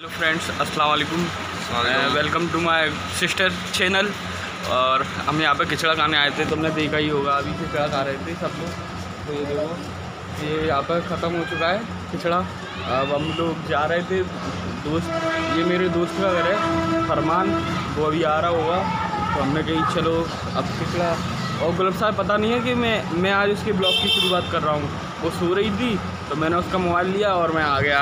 Hello friends अस्सलाम वालेकुम welcome to my sister channel और हम यहाँ पे किचड़ा खाने आए थे तुमने देखा ही होगा अभी खिचड़ा खा रहे थे सब लोग तो ये देखो ये यहाँ पर ख़त्म हो चुका है खिचड़ा अब हम लोग जा रहे थे दोस्त ये मेरे दोस्त का घर है फरमान वो अभी आ रहा होगा तो हमने कही चलो अब खिचड़ा और गुलब साहब पता नहीं है कि मैं मैं आज उसके ब्लॉग की शुरुआत कर रहा हूँ वो सो रही थी तो मैंने उसका मोबाइल लिया और मैं आ गया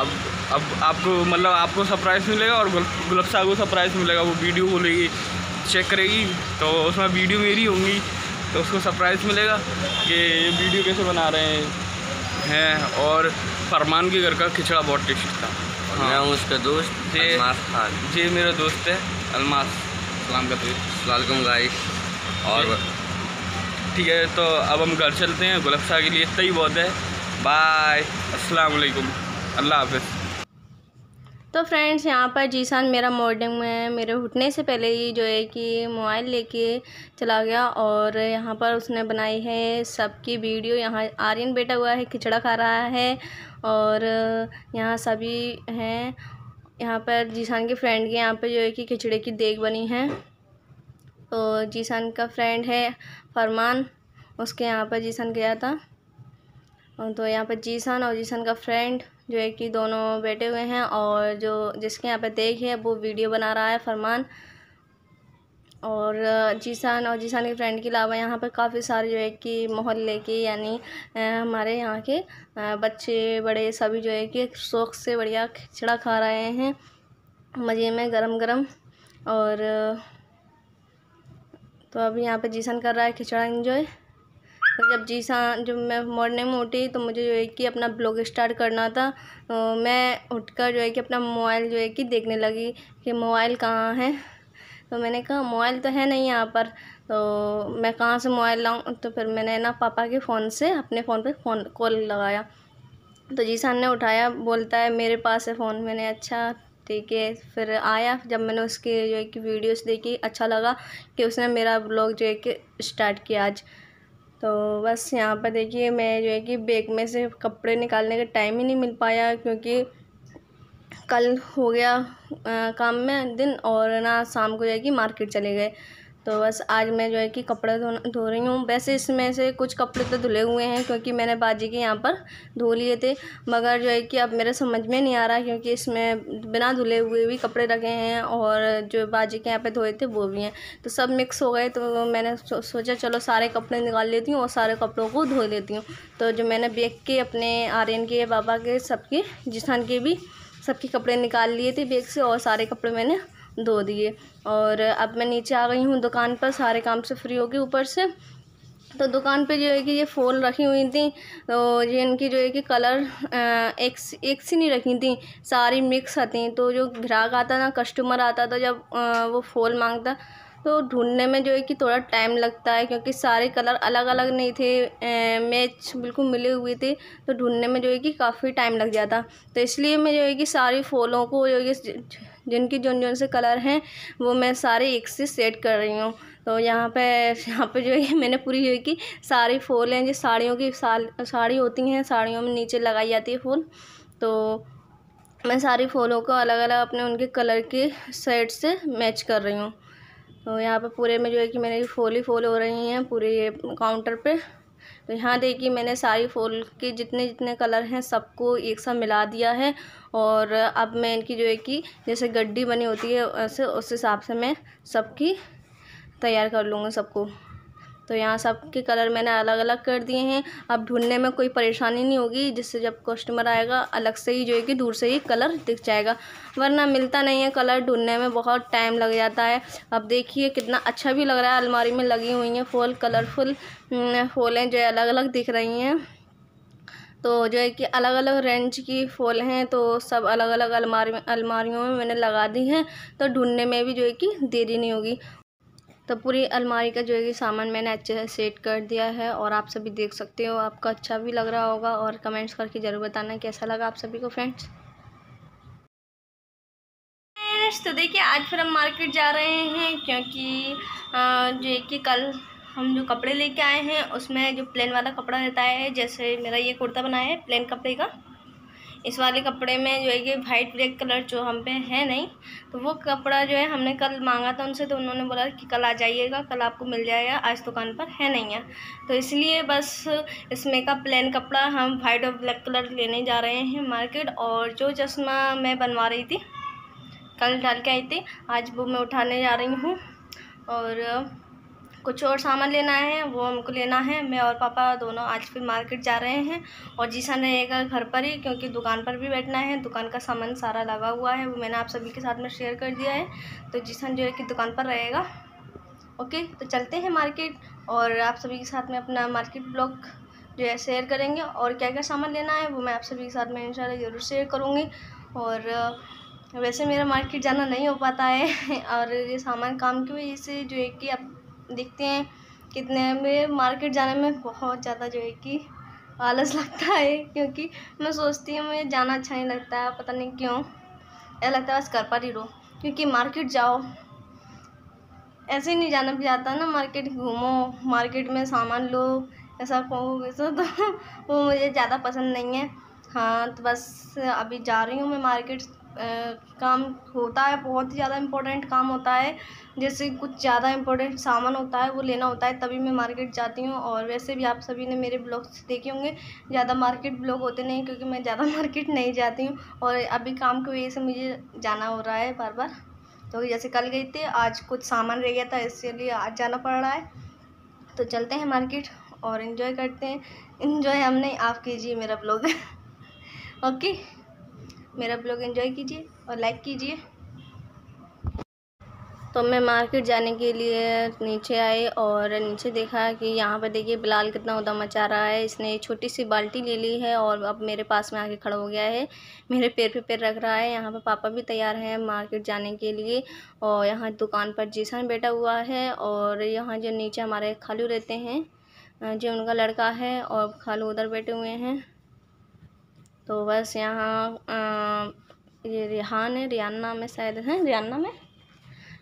अब अब आपको मतलब आपको सरप्राइज़ मिलेगा और गुलब साहब को सरप्राइज़ मिलेगा वो वीडियो बोलेगी चेक करेगी तो उसमें वीडियो मेरी होंगी तो उसको सरप्राइज़ मिलेगा कि ये वीडियो कैसे बना रहे हैं हैं और फरमान के घर का खिचड़ा बहुत टेस्ट था हाँ। मैं हूँ उसका दोस्त ये खान जी मेरा दोस्त है अलमास सलाम का गाइस तो- और ठीक है तो अब हम घर चलते हैं गुलब शाह के लिए इतना ही बहुत है बाय अस्सलाम वालेकुम अल्लाह हाफिज़ तो फ्रेंड्स यहाँ पर जीसान मेरा मॉर्निंग में मेरे उठने से पहले ही जो है कि मोबाइल लेके चला गया और यहाँ पर उसने बनाई है सबकी वीडियो यहाँ आर्यन बैठा हुआ है खिचड़ा खा रहा है और यहाँ सभी हैं यहाँ पर जीसान के फ्रेंड के यहाँ पर जो है कि खिचड़े की देख बनी है तो जीसान का फ्रेंड है फरमान उसके यहाँ पर जीसान गया था तो यहाँ पर जीसन और जीसन का फ्रेंड जो है कि दोनों बैठे हुए हैं और जो जिसके यहाँ पर देख है वो वीडियो बना रहा है फरमान और जीसान और जीसान के फ्रेंड के अलावा यहाँ पर काफ़ी सारे जो है कि मोहल्ले के यानी हमारे यहाँ के बच्चे बड़े सभी जो है कि शौक से बढ़िया खिचड़ा खा रहे हैं मज़े में गरम गरम और तो अभी यहाँ पर जीसन कर रहा है खिचड़ा इन्जॉय तो जब जी सा जब मैं मॉर्निंग में उठी तो मुझे जो है कि अपना ब्लॉग स्टार्ट करना था तो मैं उठकर जो है कि अपना मोबाइल जो है कि देखने लगी कि मोबाइल कहाँ है तो मैंने कहा मोबाइल तो है नहीं यहाँ पर तो मैं कहाँ से मोबाइल लाऊँ तो फिर मैंने ना पापा के फ़ोन से अपने फ़ोन पर फ़ोन कॉल लगाया तो सान ने उठाया बोलता है मेरे पास है फ़ोन मैंने अच्छा ठीक है फिर आया जब मैंने उसकी जो है कि वीडियोस देखी अच्छा लगा कि उसने मेरा ब्लॉग जो है कि स्टार्ट किया आज तो बस यहाँ पर देखिए मैं जो है कि बैग में से कपड़े निकालने का टाइम ही नहीं मिल पाया क्योंकि कल हो गया आ, काम में दिन और ना शाम को जो है कि मार्केट चले गए तो बस आज मैं जो है कि कपड़े धो धो रही हूँ वैसे इसमें से कुछ कपड़े तो धुले हुए हैं क्योंकि मैंने बाजी के यहाँ पर धो लिए थे मगर जो है कि अब मेरे समझ में नहीं आ रहा क्योंकि इसमें बिना धुले हुए भी कपड़े रखे हैं और जो बाजी के यहाँ पे धोए थे वो भी हैं तो सब मिक्स हो गए तो मैंने सोचा चलो सारे कपड़े निकाल लेती हूँ और सारे कपड़ों को धो लेती हूँ तो जो मैंने बेग के अपने आर्यन के बाबा के सबके जिसान के भी सबके कपड़े निकाल लिए थे बेग से और सारे कपड़े मैंने धो दिए और अब मैं नीचे आ गई हूँ दुकान पर सारे काम से फ्री होगी ऊपर से तो दुकान पे जो है कि ये फोल रखी हुई थी तो ये इनकी जो है कि कलर एक एक सी नहीं रखी थी सारी मिक्स आती तो जो ग्राहक आता ना कस्टमर आता तो जब वो फूल मांगता तो ढूंढने में जो है कि थोड़ा टाइम लगता है क्योंकि सारे कलर अलग अलग नहीं थे मैच बिल्कुल मिले हुए थे तो ढूंढने में जो है कि काफ़ी टाइम लग जाता तो इसलिए मैं जो है कि सारी फूलों को जो है कि जिनकी जो जो से कलर हैं वो मैं सारे एक से सेट कर रही हूँ तो यहाँ पे यहाँ पे जो है मैंने पूरी जो है कि सारी फूल हैं जो साड़ियों की साड़ी होती हैं साड़ियों में नीचे लगाई जाती है फूल तो मैं सारी फूलों को अलग अलग अपने उनके कलर के सेट से मैच कर रही हूँ तो यहाँ पे पूरे में जो है कि मेरे फूल ही फूल हो रही हैं पूरे काउंटर पे तो यहाँ देखिए मैंने सारी फूल के जितने जितने कलर हैं सबको एक साथ मिला दिया है और अब मैं इनकी जो है कि जैसे गड्ढी बनी होती है ऐसे उस हिसाब से मैं सबकी तैयार कर लूँगी सबको तो यहाँ सब के कलर मैंने अलग अलग कर दिए हैं अब ढूंढने में कोई परेशानी नहीं होगी जिससे जब कस्टमर आएगा अलग से ही जो है कि दूर से ही कलर दिख जाएगा वरना मिलता नहीं है कलर ढूंढने में बहुत टाइम लग जाता है अब देखिए कितना अच्छा भी लग रहा है अलमारी में लगी हुई हैं फूल कलरफुल हम्म, फूलें जो है अलग अलग दिख रही हैं तो जो है कि अलग अलग रेंज की फूल हैं तो सब अलग अलग अलमारी अलमारियों में मैंने लगा दी हैं तो ढूंढने में भी जो है कि देरी नहीं होगी तो पूरी अलमारी का जो है कि सामान मैंने अच्छे से सेट कर दिया है और आप सभी देख सकते हो आपका अच्छा भी लग रहा होगा और कमेंट्स करके ज़रूर बताना कैसा लगा आप सभी को फ्रेंड्स तो देखिए आज फिर हम मार्केट जा रहे हैं क्योंकि जो है कि कल हम जो कपड़े लेके आए हैं उसमें जो प्लेन वाला कपड़ा रहता है जैसे मेरा ये कुर्ता बनाया है प्लेन कपड़े का इस वाले कपड़े में जो है कि वाइट ब्लैक कलर जो हम पे है नहीं तो वो कपड़ा जो है हमने कल मांगा था उनसे तो उन्होंने बोला कि कल आ जाइएगा कल आपको मिल जाएगा आज दुकान पर है नहीं है तो इसलिए बस इसमें का प्लेन कपड़ा हम वाइट और ब्लैक कलर लेने जा रहे हैं मार्केट और जो चश्मा मैं बनवा रही थी कल डाल के आई थी आज वो मैं उठाने जा रही हूँ और कुछ और सामान लेना है वो हमको लेना है मैं और पापा दोनों आज फिर मार्केट जा रहे हैं और जीसा रहेगा घर पर ही क्योंकि दुकान पर भी बैठना है दुकान का सामान सारा लगा हुआ है वो मैंने आप सभी के साथ में शेयर कर दिया है तो जीसन जो है कि दुकान पर रहेगा ओके तो चलते हैं मार्केट और आप सभी के साथ में अपना मार्केट ब्लॉग जो है शेयर करेंगे और क्या क्या सामान लेना है वो मैं आप सभी के साथ में इन ज़रूर शेयर करूँगी और वैसे मेरा मार्केट जाना नहीं हो पाता है और ये सामान काम की वजह से जो है कि आप देखते हैं कितने में मार्केट जाने में बहुत ज़्यादा जो है कि आलस लगता है क्योंकि मैं सोचती हूँ मुझे जाना अच्छा नहीं लगता है पता नहीं क्यों ऐसा लगता है बस कर पा रही रहो क्योंकि मार्केट जाओ ऐसे ही नहीं जाना भी जाता ना मार्केट घूमो मार्केट में सामान लो ऐसा कहो वैसा तो, तो वो मुझे ज़्यादा पसंद नहीं है हाँ तो बस अभी जा रही हूँ मैं मार्केट काम होता है बहुत ही ज़्यादा इम्पोर्टेंट काम होता है जैसे कुछ ज़्यादा इम्पोर्टेंट सामान होता है वो लेना होता है तभी मैं मार्केट जाती हूँ और वैसे भी आप सभी ने मेरे ब्लॉग्स देखे होंगे ज़्यादा मार्केट ब्लॉग होते नहीं क्योंकि मैं ज़्यादा मार्केट नहीं जाती हूँ और अभी काम की वजह से मुझे जाना हो रहा है बार बार तो जैसे कल गई थी आज कुछ सामान रह गया था इसलिए आज जाना पड़ रहा है तो चलते हैं मार्केट और इन्जॉय करते हैं इन्जॉय हमने आप कीजिए मेरा ब्लॉग ओके मेरा ब्लॉग एंजॉय कीजिए और लाइक कीजिए तो मैं मार्केट जाने के लिए नीचे आई और नीचे देखा कि यहाँ पर देखिए बिलाल कितना उदम मचा रहा है इसने छोटी सी बाल्टी ले ली है और अब मेरे पास में आके खड़ा हो गया है मेरे पैर पे पैर रख रहा है यहाँ पर पापा भी तैयार हैं मार्केट जाने के लिए और यहाँ दुकान पर जीसन बैठा हुआ है और यहाँ जो नीचे हमारे खालू रहते हैं जो उनका लड़का है और खालू उधर बैठे हुए हैं तो बस यहाँ ये रिहान है रिहाना में शायद है रियाना में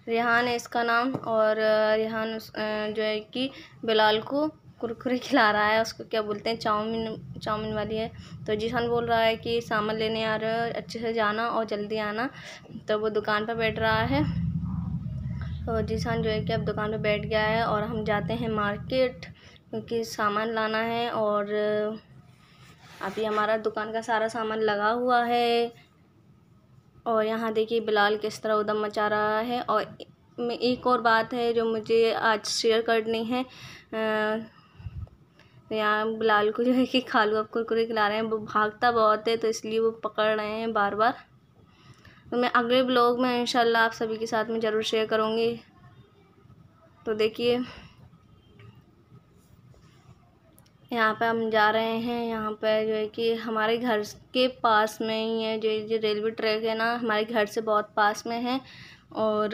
रिहान है इसका नाम और रिहान उस, जो है कि बिलाल को कुरकुरे खिला रहा है उसको क्या बोलते हैं चाउमीन चाउमीन वाली है तो जिसान बोल रहा है कि सामान लेने आ रहे हो अच्छे से जाना और जल्दी आना तो वो दुकान पर बैठ रहा है तो जिसान जो है कि अब दुकान पर बैठ गया है और हम जाते हैं मार्केट क्योंकि सामान लाना है और आप हमारा दुकान का सारा सामान लगा हुआ है और यहाँ देखिए बिलाल किस तरह उदम मचा रहा है और एक और बात है जो मुझे आज शेयर करनी है यहाँ बिलाल को जो है कि खालू अब कुरकुरे खिला रहे हैं वो भागता बहुत है तो इसलिए वो पकड़ रहे हैं बार बार तो मैं अगले ब्लॉग में इंशाल्लाह आप सभी के साथ में ज़रूर शेयर करूँगी तो देखिए यहाँ पे हम जा रहे हैं यहाँ पे जो है कि हमारे घर के पास में ही है जो ये रेलवे ट्रैक है ना हमारे घर से बहुत पास में है और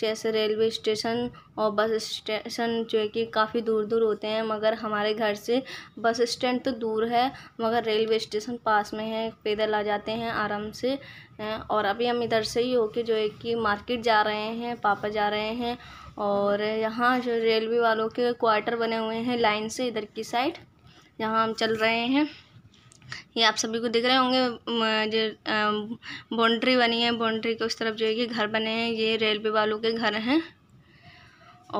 जैसे रेलवे स्टेशन और बस स्टेशन जो है कि काफ़ी दूर दूर होते हैं मगर हमारे घर से बस स्टैंड तो दूर है मगर रेलवे स्टेशन पास में है पैदल आ जाते हैं आराम से और अभी हम इधर से ही होके जो है कि मार्केट जा रहे हैं पापा जा रहे हैं और यहाँ जो रेलवे वालों के क्वार्टर बने हुए हैं लाइन से इधर की साइड यहाँ हम चल रहे हैं ये आप सभी को दिख रहे होंगे जो बाउंड्री बनी है बाउंड्री के उस तरफ जो है कि घर बने हैं ये रेलवे वालों के घर हैं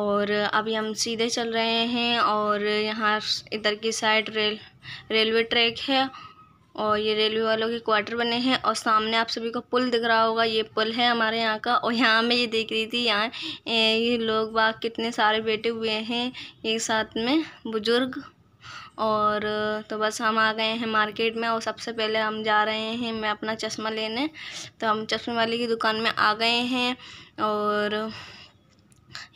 और अभी हम सीधे चल रहे हैं और यहाँ इधर की साइड रेल रेलवे ट्रैक है और ये रेलवे वालों के क्वार्टर बने हैं और सामने आप सभी को पुल दिख रहा होगा ये पुल है हमारे यहाँ का और यहाँ मैं ये देख रही थी यहाँ ये लोग बाग कितने सारे बैठे हुए हैं एक साथ में बुज़ुर्ग और तो बस हम आ गए हैं मार्केट में और सबसे पहले हम जा रहे हैं मैं अपना चश्मा लेने तो हम चश्मे वाले की दुकान में आ गए हैं और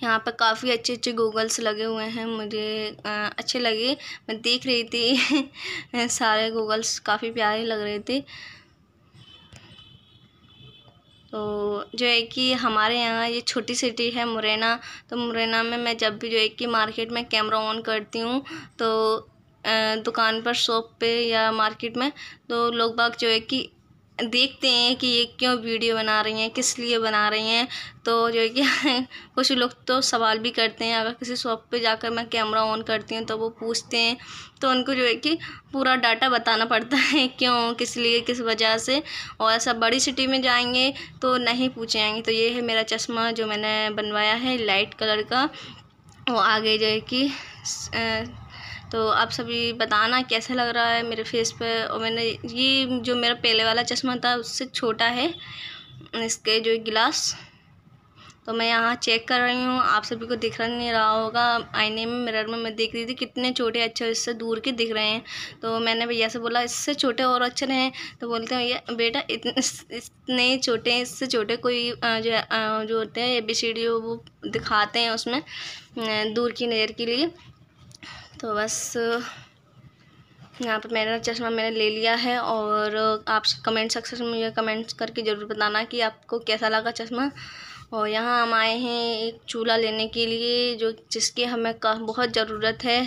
यहाँ पर काफ़ी अच्छे अच्छे गूगल्स लगे हुए हैं मुझे आ, अच्छे लगे मैं देख रही थी सारे गूगल्स काफ़ी प्यारे लग रहे थे तो जो है कि हमारे यहाँ ये छोटी सिटी है मुरैना तो मुरैना में मैं जब भी जो है कि मार्केट में कैमरा ऑन करती हूँ तो दुकान पर शॉप पे या मार्केट में तो लोग बाग जो है कि देखते हैं कि ये क्यों वीडियो बना रही हैं किस लिए बना रही हैं तो जो है कि कुछ लोग तो सवाल भी करते हैं अगर किसी शॉप पे जाकर मैं कैमरा ऑन करती हूँ तो वो पूछते हैं तो उनको जो है कि पूरा डाटा बताना पड़ता है क्यों किस लिए किस वजह से और ऐसा बड़ी सिटी में जाएंगे तो नहीं पूछे आएंगे तो ये है मेरा चश्मा जो मैंने बनवाया है लाइट कलर का वो आगे जो है कि तो आप सभी बताना कैसा लग रहा है मेरे फेस पर और मैंने ये जो मेरा पहले वाला चश्मा था उससे छोटा है इसके जो गिलास तो मैं यहाँ चेक कर रही हूँ आप सभी को दिख रहा नहीं रहा होगा आईने में मिरर में मैं देख रही थी कितने छोटे अच्छे इससे दूर के दिख रहे हैं तो मैंने भैया से बोला इससे छोटे और अच्छे रहे तो बोलते हैं भैया बेटा इतने इतने छोटे हैं इससे छोटे कोई जो जो होते हैं ए बी सी डी वो दिखाते हैं उसमें दूर की नज़र के लिए तो बस यहाँ पर मेरा चश्मा मैंने ले लिया है और आप कमेंट सेक्शन में मुझे कमेंट्स करके ज़रूर बताना कि आपको कैसा लगा चश्मा और यहाँ हम आए हैं एक चूल्हा लेने के लिए जो जिसकी हमें बहुत ज़रूरत है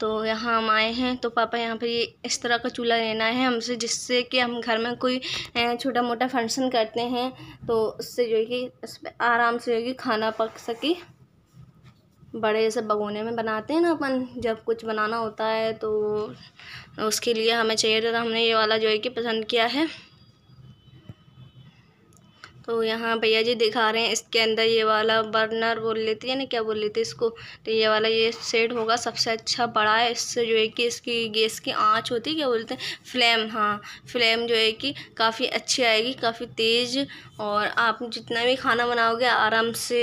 तो यहाँ हम आए हैं तो पापा यहाँ पर ये इस तरह का चूल्हा लेना है हमसे जिससे कि हम घर में कोई छोटा मोटा फंक्शन करते हैं तो उससे जो है कि पर आराम से जो है कि खाना पक सके बड़े से भगोने में बनाते हैं ना अपन जब कुछ बनाना होता है तो उसके लिए हमें चाहिए था तो हमने ये वाला जो है कि पसंद किया है तो यहाँ भैया जी दिखा रहे हैं इसके अंदर ये वाला बर्नर बोल लेती है ना क्या बोल लेती है इसको तो ये वाला ये सेट होगा सबसे अच्छा बड़ा है इससे जो है कि इसकी गैस की आँच होती है क्या बोलते हैं फ्लेम हाँ फ्लेम जो है कि काफ़ी अच्छी आएगी काफ़ी तेज़ और आप जितना भी खाना बनाओगे आराम से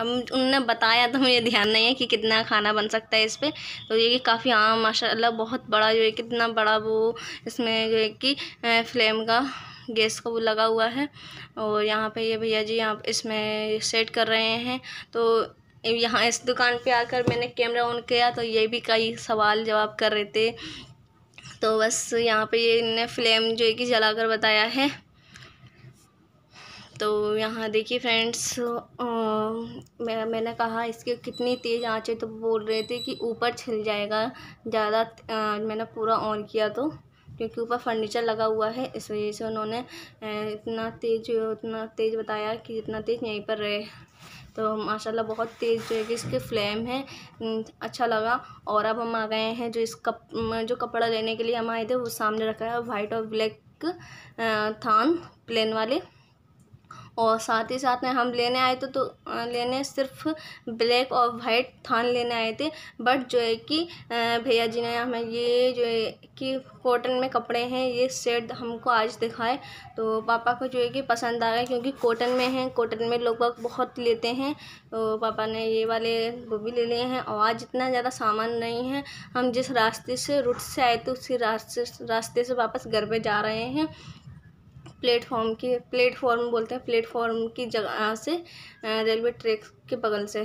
अब उनने बताया तो मुझे ध्यान नहीं है कि कितना खाना बन सकता है इस पर तो ये कि काफ़ी आम माशाल्लाह बहुत बड़ा जो है कितना बड़ा वो इसमें जो है कि फ्लेम का गैस का वो लगा हुआ है और यहाँ पे ये भैया जी यहाँ इसमें सेट कर रहे हैं तो यहाँ इस दुकान पे आकर मैंने कैमरा ऑन किया तो ये भी कई सवाल जवाब कर रहे थे तो बस यहाँ पे ये इनने फ्लेम जो है कि जला बताया है तो यहाँ देखिए फ्रेंड्स मैं मैंने कहा इसके कितनी तेज़ आँचें तो बोल रहे थे कि ऊपर छिल जाएगा ज़्यादा मैंने पूरा ऑन किया तो क्योंकि ऊपर फर्नीचर लगा हुआ है इस वजह से उन्होंने इतना तेज़ उतना तेज़ बताया कि जितना तेज़ यहीं पर रहे तो माशाल्लाह बहुत तेज़ जो है कि इसके फ्लेम है अच्छा लगा और अब हम आ गए हैं जो इस कप जो कपड़ा लेने के लिए हम आए थे वो सामने रखा है वाइट और ब्लैक थान प्लेन वाले और साथ ही साथ में हम लेने आए तो, तो लेने सिर्फ ब्लैक और वाइट थान लेने आए थे बट जो है कि भैया जी ने हमें ये जो है कि कॉटन में कपड़े हैं ये सेट हमको आज दिखाए तो पापा को जो है कि पसंद आ गए क्योंकि कॉटन में हैं कॉटन में लोग बहुत लेते हैं तो पापा ने ये वाले वो भी ले लिए हैं और आज इतना ज़्यादा सामान नहीं है हम जिस रास्ते से रूट से आए थे उसी रास्ते रास्ते से वापस घर पर जा रहे हैं प्लेटफॉर्म की प्लेटफॉर्म बोलते हैं प्लेटफॉर्म की जगह से रेलवे ट्रैक के बगल से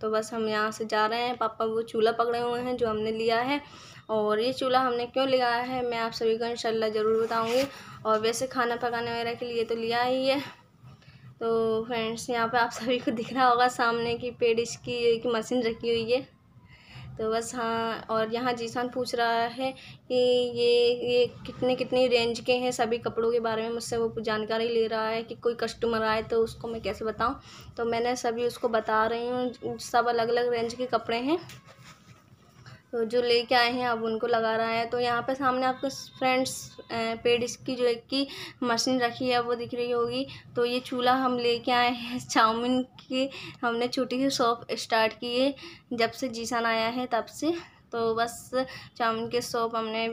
तो बस हम यहाँ से जा रहे हैं पापा वो चूल्हा पकड़े हुए हैं जो हमने लिया है और ये चूल्हा हमने क्यों लिया है मैं आप सभी को इंशाल्लाह ज़रूर बताऊँगी और वैसे खाना पकाने वगैरह के लिए तो लिया ही है तो फ्रेंड्स यहाँ पे आप सभी को दिख रहा होगा सामने की पेडिश इसकी की मशीन रखी हुई है तो बस हाँ और यहाँ जीसान पूछ रहा है कि ये ये कितने कितने रेंज के हैं सभी कपड़ों के बारे में मुझसे वो जानकारी ले रहा है कि कोई कस्टमर आए तो उसको मैं कैसे बताऊँ तो मैंने सभी उसको बता रही हूँ सब अलग अलग रेंज के कपड़े हैं तो जो लेके आए हैं अब उनको लगा रहा है तो यहाँ पे सामने आपको फ्रेंड्स पेड़ की जो एक की मशीन रखी है वो दिख रही होगी तो ये चूल्हा हम लेके आए हैं चाउमीन की हमने छोटी सी शॉप स्टार्ट की है जब से जीसन आया है तब से तो बस चाउमीन के शॉप हमने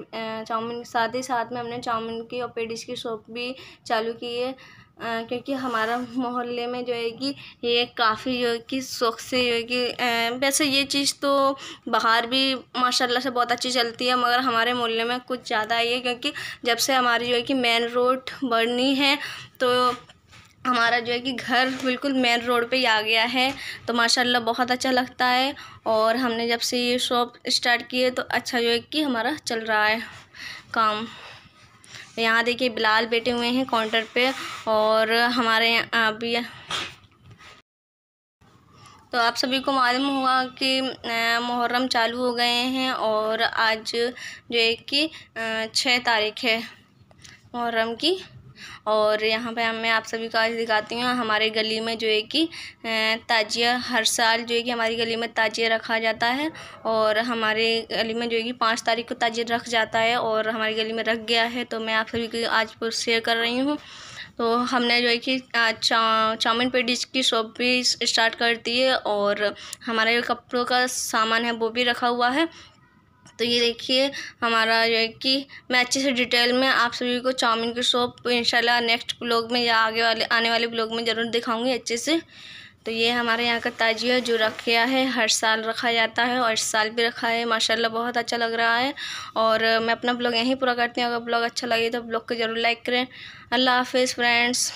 चाउमीन साथ ही साथ में हमने चाउमीन की और पेडिस की शॉप भी चालू की है क्योंकि हमारा मोहल्ले में जो है कि ये काफ़ी जो है कि शौक़ से जो है कि वैसे ये चीज़ तो बाहर भी माशाल्लाह से बहुत अच्छी चलती है मगर हमारे मोहल्ले में कुछ ज़्यादा ही है क्योंकि जब से हमारी जो है कि मेन रोड बढ़नी है तो हमारा जो है कि घर बिल्कुल मेन रोड पे ही आ गया है तो माशाल्लाह बहुत अच्छा लगता है और हमने जब से ये शॉप स्टार्ट की है तो अच्छा जो है कि हमारा चल रहा है काम यहाँ देखिए बिलाल बैठे हुए हैं काउंटर पे और हमारे अभी तो आप सभी को मालूम हुआ कि मुहर्रम चालू हो गए हैं और आज जो है कि छः तारीख है मुहर्रम की और यहाँ पे मैं आप सभी को आज दिखाती हूँ हमारे गली में जो है कि ताजिया हर साल जो है कि हमारी गली में ताजिया रखा जाता है और हमारे गली में जो है कि पाँच तारीख को ताजिया रख जाता है और हमारी गली में रख गया है तो मैं आप सभी को आज शेयर कर रही हूँ तो हमने जो है कि चा, चाउमिन डिश की शॉप भी स्टार्ट कर दी है और हमारे जो कपड़ों का सामान है वो भी रखा हुआ है तो ये देखिए हमारा जो है कि मैं अच्छे से डिटेल में आप सभी को चाउमीन की शॉप इंशाल्लाह नेक्स्ट ब्लॉग में या आगे वाले आने वाले ब्लॉग में ज़रूर दिखाऊंगी अच्छे से तो ये हमारे यहाँ का ताजिया जो रखा है हर साल रखा जाता है और इस साल भी रखा है माशाल्लाह बहुत अच्छा लग रहा है और मैं अपना ब्लॉग यहीं पूरा करती हूँ अगर ब्लॉग अच्छा लगे तो ब्लॉग को ज़रूर लाइक करें अल्लाह हाफिज़ फ्रेंड्स